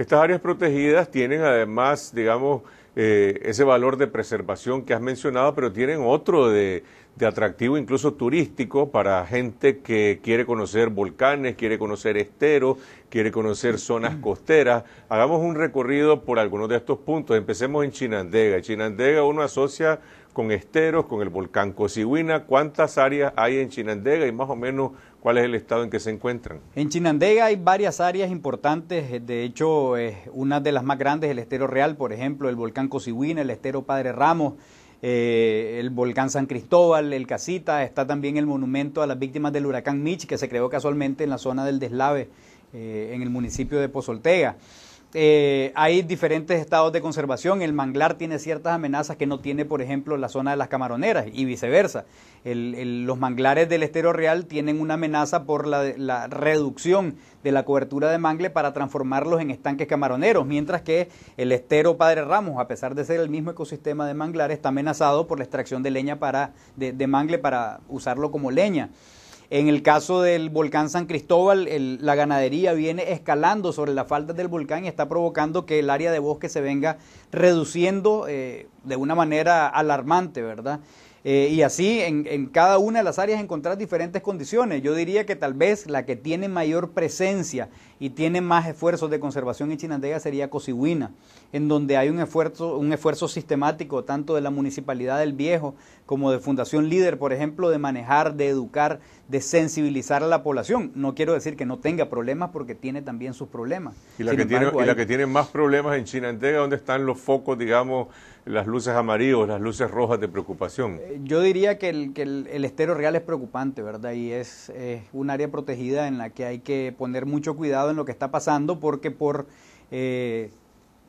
Estas áreas protegidas tienen además, digamos, eh, ese valor de preservación que has mencionado, pero tienen otro de, de atractivo incluso turístico para gente que quiere conocer volcanes, quiere conocer esteros, quiere conocer zonas mm. costeras. Hagamos un recorrido por algunos de estos puntos. Empecemos en Chinandega. Chinandega uno asocia con esteros, con el volcán Cosiguina ¿Cuántas áreas hay en Chinandega y más o menos cuál es el estado en que se encuentran? En Chinandega hay varias áreas importantes. De hecho, una de las más grandes, el estero Real, por ejemplo, el volcán Cosiguina el estero Padre Ramos. Eh, el volcán San Cristóbal, el Casita, está también el monumento a las víctimas del huracán Mitch, que se creó casualmente en la zona del deslave, eh, en el municipio de Pozoltega. Eh, hay diferentes estados de conservación. El manglar tiene ciertas amenazas que no tiene, por ejemplo, la zona de las camaroneras y viceversa. los manglares del estero real tienen una amenaza por la, reducción de la cobertura de mangle para transformarlos en estanques camaroneros, mientras que el estero Padre Ramos, a pesar de ser el mismo ecosistema de manglares, está amenazado por la extracción de leña para, de, de mangle para usarlo como leña. En el caso del volcán San Cristóbal, la ganadería viene escalando sobre las faldas del volcán y está provocando que el área de bosque se venga reduciendo eh, de una manera alarmante, ¿verdad? Eh, y así en, en, cada una de las áreas encontrar diferentes condiciones. Yo diría que tal vez la que tiene mayor presencia y tiene más esfuerzos de conservación en Chinandega sería Cosiguina en donde hay un esfuerzo, un esfuerzo sistemático tanto de la Municipalidad del Viejo como de Fundación Líder, por ejemplo, de manejar, de educar, de sensibilizar a la población. No quiero decir que no tenga problemas porque tiene también sus problemas. Y la, que, tiene, más problemas en Chinandega, ¿dónde están los focos, digamos, las luces amarillos las luces rojas de preocupación? Eh, yo diría que el, estero real es preocupante, ¿verdad? Y es, un área protegida en la que hay que poner mucho cuidado en lo que está pasando porque por... Eh,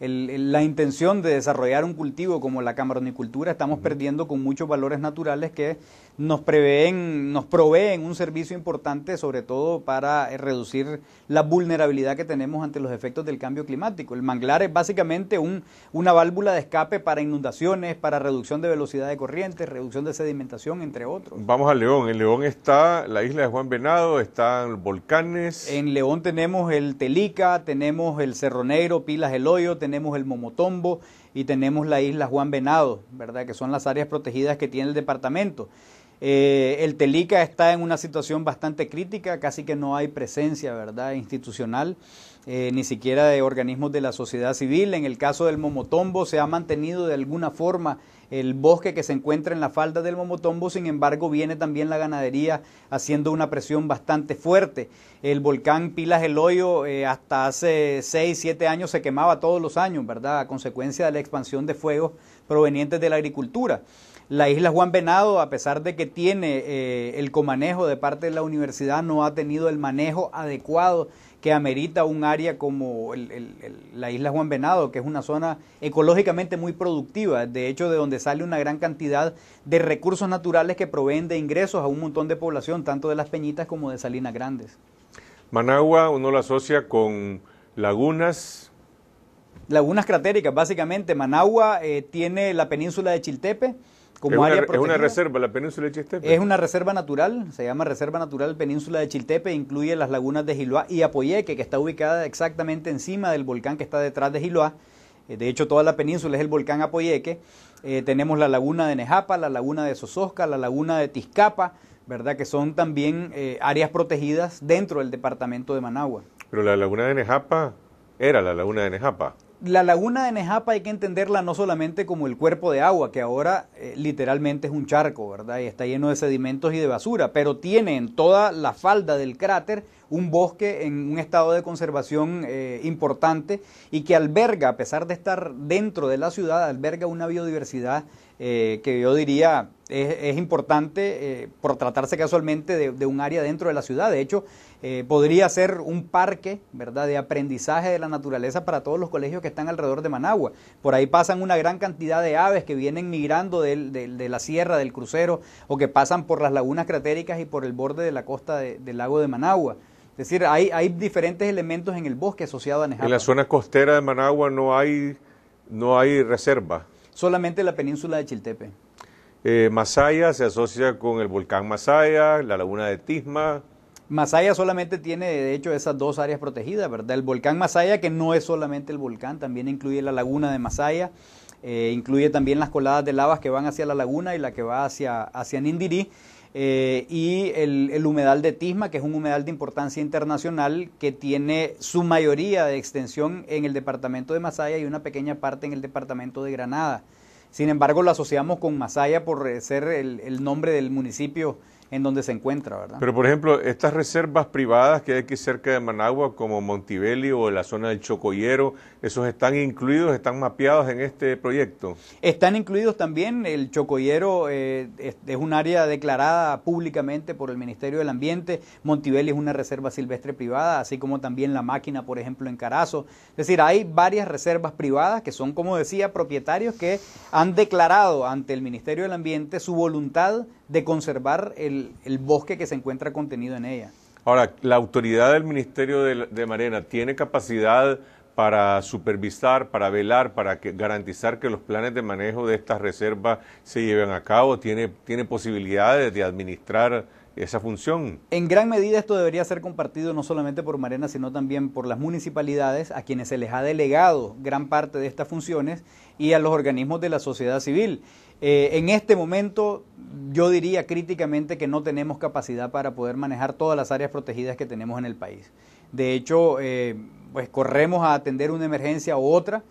la intención de desarrollar un cultivo como la camaronicultura, estamos perdiendo con muchos valores naturales que nos nos proveen un servicio importante, sobre todo para eh, reducir la vulnerabilidad que tenemos ante los efectos del cambio climático. El manglar es básicamente un, una válvula de escape para inundaciones, para reducción de velocidad de corriente, reducción de sedimentación, entre otros. Vamos a León. En León está la isla de Juan Venado, están volcanes. En León tenemos el Telica, tenemos el Cerro Negro, Pilas El Hoyo, tenemos el Momotombo y tenemos la isla Juan Venado, ¿verdad? Que son las áreas protegidas que tiene el departamento. Eh, el Telica está en una situación bastante crítica, casi que no hay presencia ¿verdad? institucional, eh, ni siquiera de organismos de la sociedad civil. En el caso del Momotombo se ha mantenido de alguna forma el bosque que se encuentra en la falda del Momotombo, sin embargo viene también la ganadería haciendo una presión bastante fuerte. El volcán Pilas el Hoyo eh, hasta hace 6, 7 años se quemaba todos los años, ¿verdad? A consecuencia de la expansión de fuegos provenientes de la agricultura. La isla Juan Venado, a pesar de que tiene eh, el comanejo de parte de la universidad, no ha tenido el manejo adecuado que amerita un área como la isla Juan Venado, que es una zona ecológicamente muy productiva, de hecho de donde sale una gran cantidad de recursos naturales que proveen de ingresos a un montón de población, tanto de las Peñitas como de Salinas Grandes. Managua uno la asocia con lagunas. Lagunas cratéricas, básicamente. Managua eh, tiene la península de Chiltepe, es, una, reserva, la península de Chiltepe. Es una reserva natural, se llama Reserva Natural Península de Chiltepe, incluye las lagunas de Giloá y Apoyeque, que está ubicada exactamente encima del volcán que está detrás de Giloá. Eh, de hecho, toda la península es el volcán Apoyeque. Eh, tenemos la laguna de Nejapa, la laguna de Sososca, la laguna de Tizcapa, ¿verdad? Que son también eh, áreas protegidas dentro del departamento de Managua. Pero la laguna de Nejapa era la laguna de Nejapa la laguna de Nejapa hay que entenderla no solamente como el cuerpo de agua, que ahora eh, literalmente es un charco, ¿verdad? Y está lleno de sedimentos y de basura, pero tiene en toda la falda del cráter un bosque en un estado de conservación eh, importante y que alberga, a pesar de estar dentro de la ciudad, alberga una biodiversidad eh, que yo diría es, importante por tratarse casualmente de un área dentro de la ciudad. De hecho, eh, podría ser un parque ¿verdad? de aprendizaje de la naturaleza para todos los colegios que están alrededor de Managua. Por ahí pasan una gran cantidad de aves que vienen migrando de, la sierra, del crucero, o que pasan por las lagunas cratéricas y por el borde de la costa del lago de Managua. Es decir, hay, diferentes elementos en el bosque asociado a Nejapa. En la zona costera de Managua no hay, no hay reserva. Solamente la península de Chiltepe. Eh, Masaya se asocia con el volcán Masaya, la laguna de Tisma, Masaya solamente tiene, de hecho, esas dos áreas protegidas, ¿verdad? El volcán Masaya, que no es solamente el volcán, también incluye la laguna de Masaya, eh, incluye también las coladas de lavas que van hacia la laguna y la que va hacia, hacia Nindirí, eh, y el, humedal de Tisma, que es un humedal de importancia internacional que tiene su mayoría de extensión en el departamento de Masaya y una pequeña parte en el departamento de Granada. Sin embargo, lo asociamos con Masaya por eh, ser el nombre del municipio en donde se encuentra, ¿verdad? Pero por ejemplo, estas reservas privadas que hay aquí cerca de Managua, como Montibeli o la zona del Chocoyero, ¿esos están incluidos, están mapeados en este proyecto? Están incluidos también, el Chocoyero eh, es, un área declarada públicamente por el Ministerio del Ambiente, Montibeli es una reserva silvestre privada, así como también La Máquina, por ejemplo, en Carazo. Es decir, hay varias reservas privadas que son, como decía, propietarios que han declarado ante el Ministerio del Ambiente su voluntad de conservar el, bosque que se encuentra contenido en ella. Ahora, ¿la autoridad del Ministerio de, Marena tiene capacidad para supervisar, para velar, para garantizar que los planes de manejo de estas reservas se lleven a cabo? ¿Tiene, tiene posibilidades de administrar esa función? En gran medida esto debería ser compartido no solamente por Marena, sino también por las municipalidades, a quienes se les ha delegado gran parte de estas funciones, y a los organismos de la sociedad civil. Eh, en este momento yo diría críticamente que no tenemos capacidad para poder manejar todas las áreas protegidas que tenemos en el país. De hecho, eh, pues corremos a atender una emergencia u otra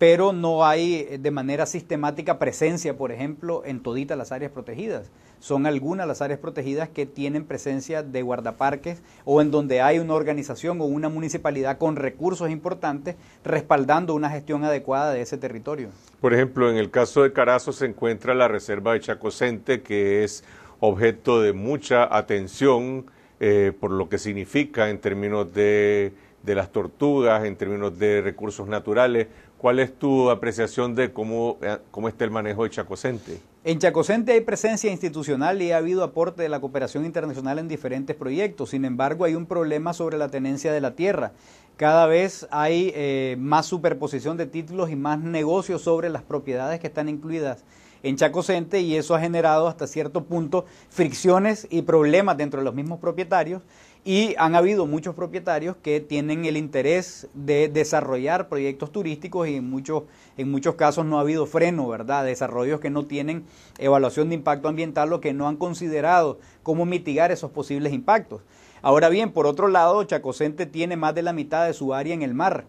pero no hay eh, de manera sistemática presencia, por ejemplo, en toditas las áreas protegidas. Son algunas las áreas protegidas que tienen presencia de guardaparques o en donde hay una organización o una municipalidad con recursos importantes respaldando una gestión adecuada de ese territorio. Por ejemplo, en el caso de Carazo se encuentra la reserva de Chacocente, que es objeto de mucha atención eh, por lo que significa en términos de de las tortugas en términos de recursos naturales. ¿Cuál es tu apreciación de cómo, eh, cómo está el manejo de Chacocente? En Chacocente hay presencia institucional y ha habido aporte de la cooperación internacional en diferentes proyectos. Sin embargo, hay un problema sobre la tenencia de la tierra. Cada vez hay eh, más superposición de títulos y más negocios sobre las propiedades que están incluidas en Chacocente y eso ha generado hasta cierto punto fricciones y problemas dentro de los mismos propietarios y han habido muchos propietarios que tienen el interés de desarrollar proyectos turísticos y en muchos, en muchos casos no ha habido freno, ¿verdad? Desarrollos que no tienen evaluación de impacto ambiental o que no han considerado cómo mitigar esos posibles impactos. Ahora bien, por otro lado, Chacocente tiene más de la mitad de su área en el mar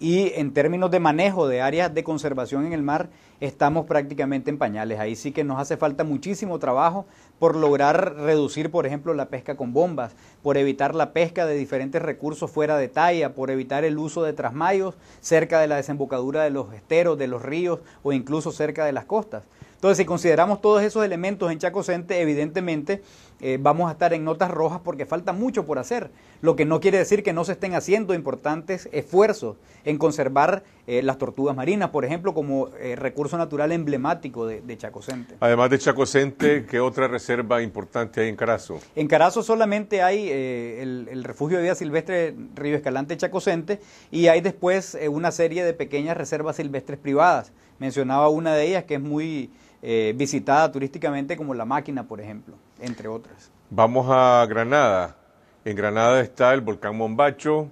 y en términos de manejo de áreas de conservación en el mar, estamos prácticamente en pañales. Ahí sí que nos hace falta muchísimo trabajo por lograr reducir, por ejemplo, la pesca con bombas, por evitar la pesca de diferentes recursos fuera de talla, por evitar el uso de trasmayos cerca de la desembocadura de los esteros, de los ríos o incluso cerca de las costas. Entonces, si consideramos todos esos elementos en Chacocente, evidentemente eh, vamos a estar en notas rojas porque falta mucho por hacer, lo que no quiere decir que no se estén haciendo importantes esfuerzos en conservar eh, las tortugas marinas, por ejemplo, como eh, recurso natural emblemático de, Chacocente. Además de Chacocente, ¿qué otra reserva importante hay en Carazo? En Carazo solamente hay el, el, refugio de vida silvestre Río Escalante Chacocente y hay después una serie de pequeñas reservas silvestres privadas Mencionaba una de ellas que es muy eh, visitada turísticamente como La Máquina, por ejemplo, entre otras. Vamos a Granada. En Granada está el volcán Mombacho,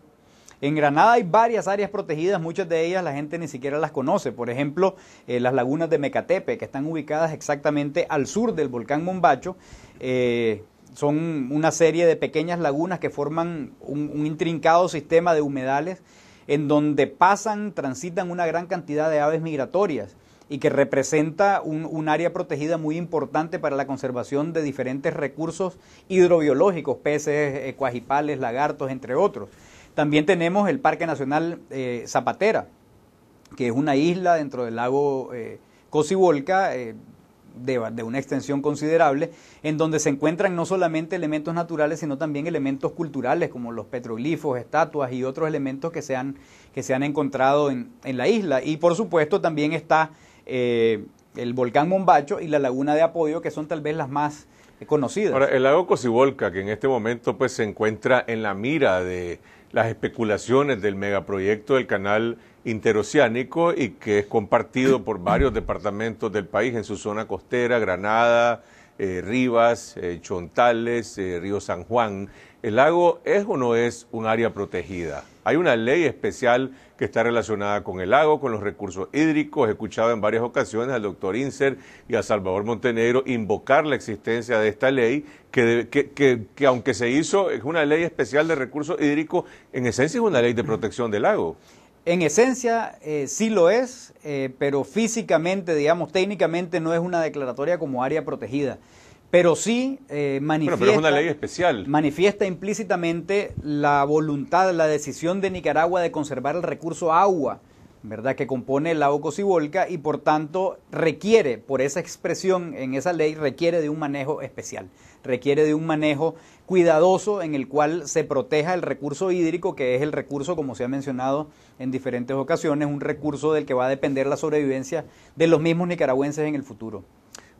en Granada hay varias áreas protegidas, muchas de ellas la gente ni siquiera las conoce. Por ejemplo, eh, las lagunas de Mecatepe, que están ubicadas exactamente al sur del volcán Mombacho. Eh, son una serie de pequeñas lagunas que forman un intrincado sistema de humedales en donde pasan, transitan una gran cantidad de aves migratorias y que representa un, área protegida muy importante para la conservación de diferentes recursos hidrobiológicos, peces, eh, cuajipales, lagartos, entre otros. También tenemos el Parque Nacional eh, Zapatera, que es una isla dentro del lago eh, de, una extensión considerable, en donde se encuentran no solamente elementos naturales, sino también elementos culturales, como los petroglifos, estatuas y otros elementos que se han, que se han encontrado en, en la isla. Y por supuesto también está eh, el volcán Mombacho y la laguna de Apoyo, que son tal vez las más conocidas. Ahora, el lago Cosibolca, que en este momento pues, se encuentra en la mira de las especulaciones del megaproyecto del canal interoceánico y que es compartido por varios departamentos del país en su zona costera, Granada, eh, Rivas, eh, Chontales, eh, Río San Juan. ¿El lago es o no es un área protegida? Hay una ley especial que está relacionada con el lago, con los recursos hídricos. He escuchado en varias ocasiones al doctor Inser y a Salvador Montenegro invocar la existencia de esta ley, que, que aunque se hizo, es una ley especial de recursos hídricos, en esencia es una ley de protección del lago. En esencia eh, sí lo es, eh, pero físicamente, digamos, técnicamente no es una declaratoria como área protegida. Pero sí eh, manifiesta, una ley especial. manifiesta implícitamente la voluntad, la decisión de Nicaragua de conservar el recurso agua ¿verdad? que compone el lago ocosibolca y por tanto requiere, por esa expresión en esa ley, requiere de un manejo especial, requiere de un manejo cuidadoso en el cual se proteja el recurso hídrico, que es el recurso, como se ha mencionado en diferentes ocasiones, un recurso del que va a depender la sobrevivencia de los mismos nicaragüenses en el futuro.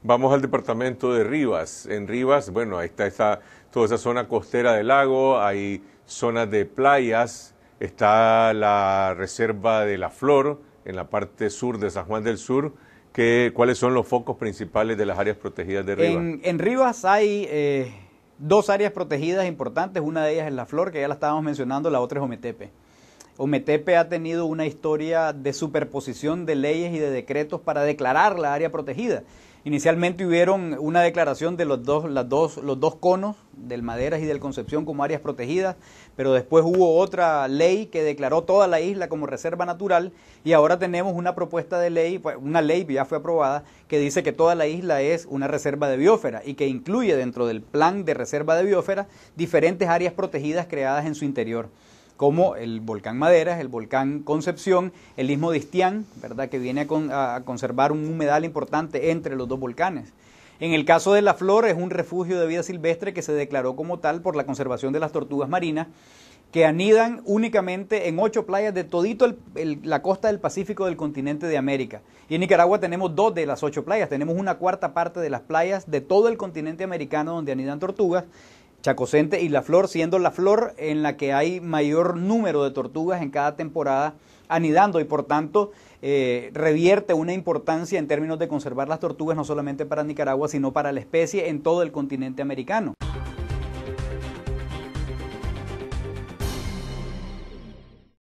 Vamos al departamento de Rivas. En Rivas, bueno, ahí está toda esa zona costera del lago, hay zonas de playas, está la Reserva de la Flor, en la parte sur de San Juan del Sur, que, ¿cuáles son los focos principales de las áreas protegidas de Rivas? En, Rivas hay eh, dos áreas protegidas importantes, una de ellas es La Flor, que ya la estábamos mencionando, la otra es Ometepe. Ometepe ha tenido una historia de superposición de leyes y de decretos para declarar la área protegida. Inicialmente hubieron una declaración de los dos, dos, los dos conos, del Maderas y del Concepción, como áreas protegidas, pero después hubo otra ley que declaró toda la isla como reserva natural y ahora tenemos una propuesta de ley, una ley ya fue aprobada, que dice que toda la isla es una reserva de biósfera y que incluye dentro del plan de reserva de biósfera diferentes áreas protegidas creadas en su interior como el volcán Maderas, el volcán Concepción, el istmo de Istián, ¿verdad? que viene a, conservar un humedal importante entre los dos volcanes. En el caso de la flor, es un refugio de vida silvestre que se declaró como tal por la conservación de las tortugas marinas que anidan únicamente en ocho playas de todito la costa del Pacífico del continente de América. Y en Nicaragua tenemos dos de las ocho playas, tenemos una cuarta parte de las playas de todo el continente americano donde anidan tortugas Chacocente y La Flor, siendo La Flor en la que hay mayor número de tortugas en cada temporada anidando y por tanto eh, revierte una importancia en términos de conservar las tortugas no solamente para Nicaragua, sino para la especie en todo el continente americano.